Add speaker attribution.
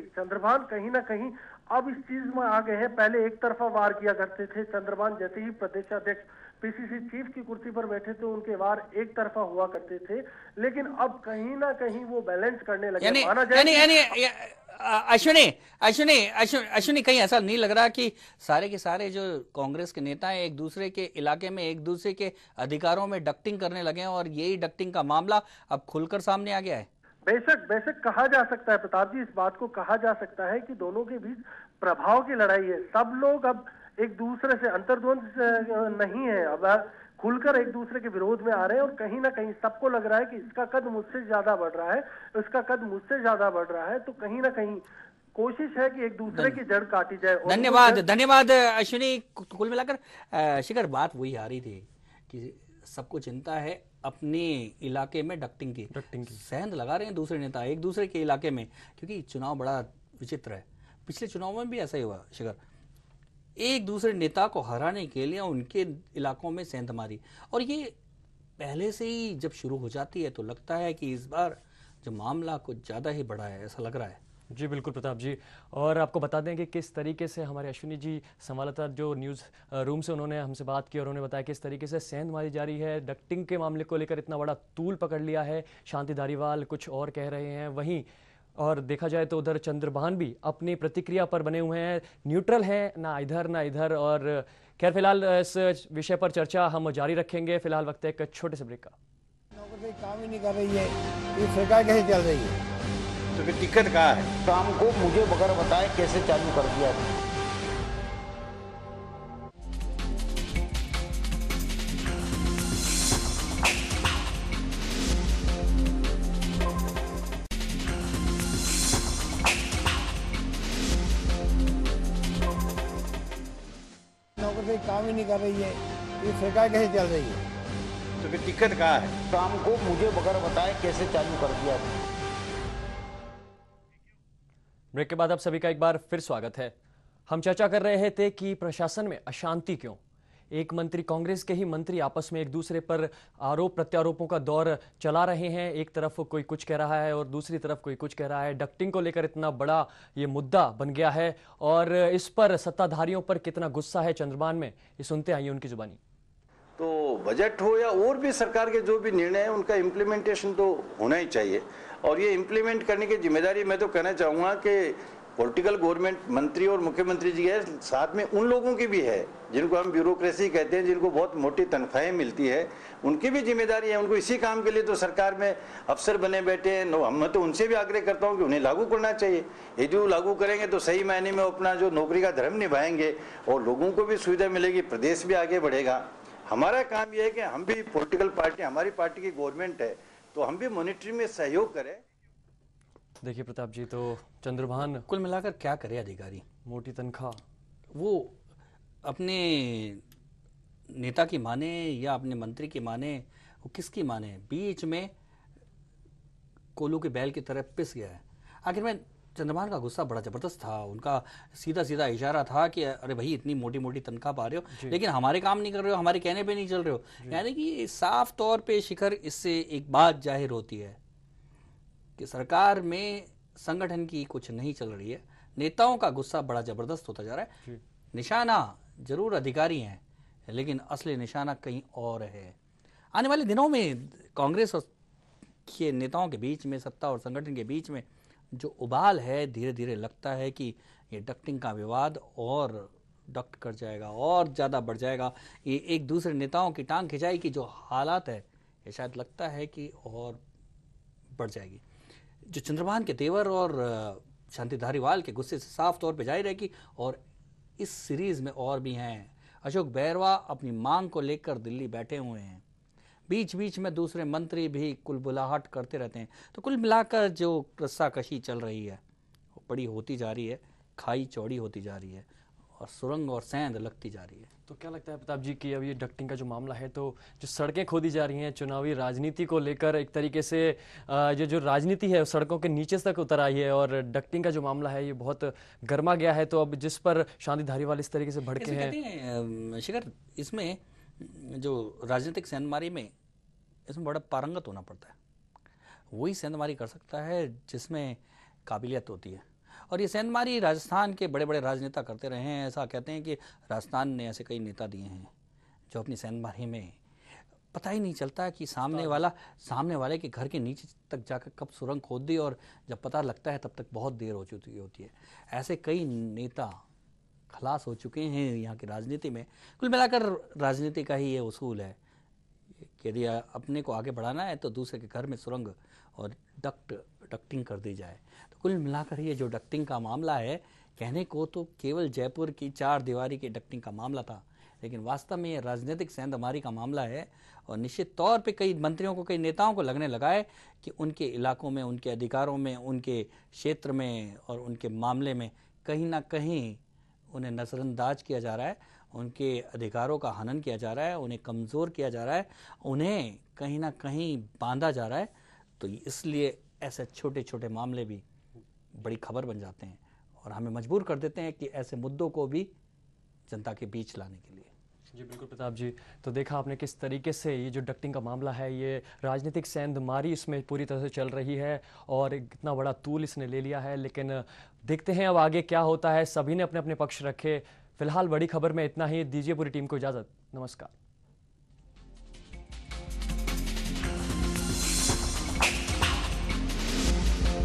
Speaker 1: चंद्रभान कहीं ना कहीं अब इस चीज में आ गए हैं पहले एक तरफा वार किया करते थे चंद्रभान जैसे ही प्रदेश अध्यक्ष पीसीसी चीफ की कुर्सी पर बैठे थे उनके वार एक तरफा हुआ करते थे लेकिन अब कहीं ना कहीं वो बैलेंस करने लगे यानी यानी यानी अश्विनी अश्विनी अश्विनी कहीं ऐसा नहीं लग रहा कि सारे के सारे जो कांग्रेस के नेता हैं एक दूसरे के इलाके में एक दूसरे के अधिकारों में डक्टिंग करने लगे हैं और यही डक्टिंग का मामला अब खुलकर सामने आ गया है बेशक बेशक कहा जा सकता है प्रताप जी इस बात को कहा जा सकता है कि दोनों के बीच प्रभाव की लड़ाई है सब लोग अब एक दूसरे से अंतर्द्वंद नहीं है अब खुलकर एक दूसरे के विरोध में आ रहे हैं और कहीं ना कहीं सबको लग रहा है कि इसका कद मुझसे ज्यादा बढ़ रहा है इसका कद मुझसे ज्यादा बढ़ रहा है तो कहीं ना कहीं कोशिश है कि एक दूसरे की जड़ काटी जाए धन्यवाद धन्यवाद अश्विनी कुल मिलाकर शिखर बात वही आ रही थी कि सबको चिंता है अपने इलाके में डक्टिंग की डक्टिंग की सहन लगा रहे हैं दूसरे नेता एक दूसरे के इलाके में क्योंकि चुनाव बड़ा विचित्र है पिछले चुनाव में भी ऐसा ही हुआ शिखर एक दूसरे नेता को हराने के लिए उनके इलाकों में सेंध मारी और ये पहले से ही जब शुरू
Speaker 2: हो जाती है तो लगता है कि इस बार जो मामला कुछ ज़्यादा ही बड़ा है ऐसा लग रहा है जी बिल्कुल प्रताप जी और आपको बता दें कि किस तरीके से हमारे अश्विनी जी संवाददाता जो न्यूज़ रूम से उन्होंने हमसे बात की और उन्होंने बताया किस तरीके से सेंध मारी जा रही है डक्टिंग के मामले को लेकर इतना बड़ा तूल पकड़ लिया है शांति धारीवाल कुछ और कह रहे हैं वहीं और देखा जाए तो उधर चंद्रभान भी अपनी प्रतिक्रिया पर बने हुए हैं न्यूट्रल हैं ना इधर ना इधर और खैर फिलहाल इस विषय पर चर्चा हम जारी रखेंगे फिलहाल वक्त है एक छोटे से ब्रेक का
Speaker 1: नौकरी काम ही नहीं कर रही है ये सरकार कहीं चल रही है तो फिर दिक्कत कहाँ है काम को मुझे बगैर बताए कैसे चालू कर दिया था काम ही नहीं कर रही है ये सरकार कैसे चल रही है तो फिर दिक्कत कहाँ है काम को
Speaker 2: मुझे बगैर बताए कैसे चालू कर दिया था ब्रेक के बाद आप सभी का एक बार फिर स्वागत है हम चर्चा कर रहे थे कि प्रशासन में अशांति क्यों एक मंत्री कांग्रेस के ही मंत्री आपस में एक दूसरे पर आरोप प्रत्यारोपों का दौर चला रहे हैं एक तरफ कोई कुछ कह रहा है और दूसरी तरफ कोई कुछ कह रहा है डक्टिंग को लेकर इतना बड़ा ये मुद्दा बन गया है और इस पर सत्ताधारियों पर कितना गुस्सा है चंद्रमान में ये सुनते आइए उनकी जुबानी
Speaker 1: तो बजट हो या और भी सरकार के जो भी निर्णय है उनका इम्प्लीमेंटेशन तो होना ही चाहिए और ये इम्प्लीमेंट करने की जिम्मेदारी मैं तो कहना चाहूँगा कि पॉलिटिकल गवर्नमेंट मंत्री और मुख्यमंत्री जी है साथ में उन लोगों की भी है जिनको हम ब्यूरोक्रेसी कहते हैं जिनको बहुत मोटी तनख्वाहें मिलती है उनकी भी जिम्मेदारी है उनको इसी काम के लिए तो सरकार में अफसर बने बैठे हैं हम मैं तो उनसे भी आग्रह करता हूँ कि उन्हें लागू करना चाहिए ये जो लागू करेंगे तो सही मायने में अपना जो नौकरी का धर्म निभाएंगे और लोगों को भी सुविधा मिलेगी प्रदेश भी आगे बढ़ेगा हमारा काम यह है कि हम भी पोलिटिकल पार्टी हमारी पार्टी की गवर्नमेंट है तो हम भी मॉनिटरी में सहयोग करें
Speaker 2: देखिए प्रताप जी तो चंद्रभान कुल मिलाकर क्या करे अधिकारी मोटी तनख्वाह वो अपने
Speaker 1: नेता की माने या अपने मंत्री की माने वो किसकी माने बीच में कोलू के बैल की तरह पिस गया है आखिर में चंद्रमान का गुस्सा बड़ा जबरदस्त था उनका सीधा सीधा इशारा था कि अरे भाई इतनी मोटी मोटी तनख्वाह पा रहे हो लेकिन हमारे काम नहीं कर रहे हो हमारे कहने पे नहीं चल रहे हो यानी कि साफ तौर पे शिखर इससे एक बात जाहिर होती है कि सरकार में संगठन की कुछ नहीं चल रही है नेताओं का गुस्सा बड़ा जबरदस्त होता जा रहा है निशाना जरूर अधिकारी हैं लेकिन असली निशाना कहीं और है आने वाले दिनों में कांग्रेस और के नेताओं के बीच में सत्ता और संगठन के बीच में जो उबाल है धीरे धीरे लगता है कि ये डक्टिंग का विवाद और डक्ट कर जाएगा और ज़्यादा बढ़ जाएगा ये एक दूसरे नेताओं की टांग खिंचाई की जो हालात है ये शायद लगता है कि और बढ़ जाएगी जो चंद्रभान के तेवर और शांति धारीवाल के गुस्से से साफ तौर पर है रहेगी और इस सीरीज में और भी हैं अशोक बैरवा अपनी मांग को लेकर दिल्ली बैठे हुए हैं बीच बीच में दूसरे मंत्री भी कुलबुलाहट करते रहते हैं तो कुल मिलाकर जो रस्साकशी चल रही है वो बड़ी होती जा रही है खाई चौड़ी होती जा रही है और सुरंग और सेंध लगती जा रही है तो
Speaker 2: क्या लगता है प्रताप जी कि अब ये डक्टिंग का जो मामला है तो जो सड़कें खोदी जा रही हैं चुनावी राजनीति को लेकर एक तरीके से जो जो राजनीति है सड़कों के नीचे तक उतर आई है और डक्टिंग का जो मामला है ये बहुत गर्मा गया है तो अब जिस पर शांति धारीवाल इस तरीके से भड़के
Speaker 1: हैं शिखर इसमें जो राजनीतिक सेंधमारी में इसमें बड़ा पारंगत होना पड़ता है वही सेंधमारी कर सकता है जिसमें काबिलियत होती है और ये सेंधमारी राजस्थान के बड़े बड़े राजनेता करते रहे हैं ऐसा कहते हैं कि राजस्थान ने ऐसे कई नेता दिए हैं जो अपनी सेंधमारी में पता ही नहीं चलता कि सामने वाला सामने वाले के घर के नीचे तक जाकर कब सुरंग खोद दी और जब पता लगता है तब तक बहुत देर हो चुकी होती है ऐसे कई नेता खलास हो चुके हैं यहाँ की राजनीति में कुल मिलाकर राजनीति का ही ये उसूल है यदि अपने को आगे बढ़ाना है तो दूसरे के घर में सुरंग और डक्ट डक्टिंग कर दी जाए तो कुल मिलाकर ये जो डक्टिंग का मामला है कहने को तो केवल जयपुर की चार दीवारी की डक्टिंग का मामला था लेकिन वास्तव में ये राजनीतिक सेंधमारी का मामला है और निश्चित तौर पे कई मंत्रियों को कई नेताओं को लगने लगा है कि उनके इलाकों में उनके अधिकारों में उनके क्षेत्र में और उनके मामले में कहीं ना कहीं उन्हें नज़रअंदाज किया जा रहा है उनके अधिकारों का हनन किया जा रहा है उन्हें कमज़ोर किया जा रहा है उन्हें कहीं ना कहीं बांधा जा रहा है तो इसलिए ऐसे छोटे छोटे मामले भी बड़ी खबर बन जाते
Speaker 2: हैं और हमें मजबूर कर देते हैं कि ऐसे मुद्दों को भी जनता के बीच लाने के लिए जी बिल्कुल प्रताप जी तो देखा आपने किस तरीके से ये जो डक्टिंग का मामला है ये राजनीतिक सेंधमारी इसमें पूरी तरह से चल रही है और इतना बड़ा तूल इसने ले लिया है लेकिन देखते हैं अब आगे क्या होता है सभी ने अपने अपने पक्ष रखे फिलहाल बड़ी खबर में इतना ही दीजिए पूरी टीम को इजाज़त नमस्कार